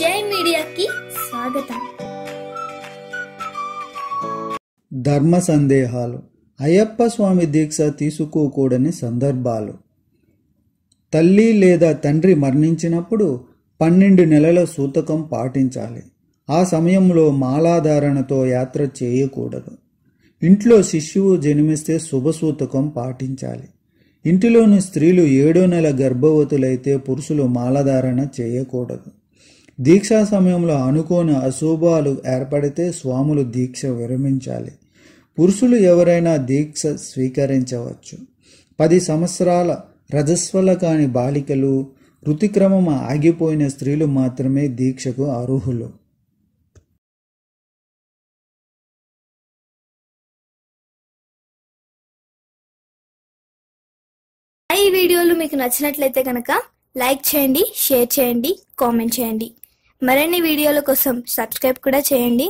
జై మీడియాకి స్వాగతం ధర్మ సందేహాలు అయ్యప్ప స్వామి దీక్ష తీసుకోకూడని సందర్భాలు తల్లి లేదా తండ్రి మరణించినప్పుడు పన్నెండు నెలల సూతకం పాటించాలి ఆ సమయంలో మాలాధారణతో యాత్ర చేయకూడదు ఇంట్లో శిశువు జన్మిస్తే శుభ సూతకం పాటించాలి ఇంటిలోని స్త్రీలు ఏడో నెల గర్భవతులైతే పురుషులు మాలధారణ చేయకూడదు దీక్షా సమయంలో అనుకోని అశుభాలు ఏర్పడితే స్వాములు దీక్ష విరమించాలి పురుషులు ఎవరైనా దీక్ష స్వీకరించవచ్చు పది సంవత్సరాల రజస్వల కాని బాలికలు ఋతుక్రమం ఆగిపోయిన స్త్రీలు మాత్రమే దీక్షకు అర్హులు ఈ వీడియోలు మీకు నచ్చినట్లయితే కనుక లైక్ చేయండి షేర్ చేయండి కామెంట్ చేయండి మరిన్ని వీడియోల కోసం సబ్స్క్రైబ్ కూడా చేయండి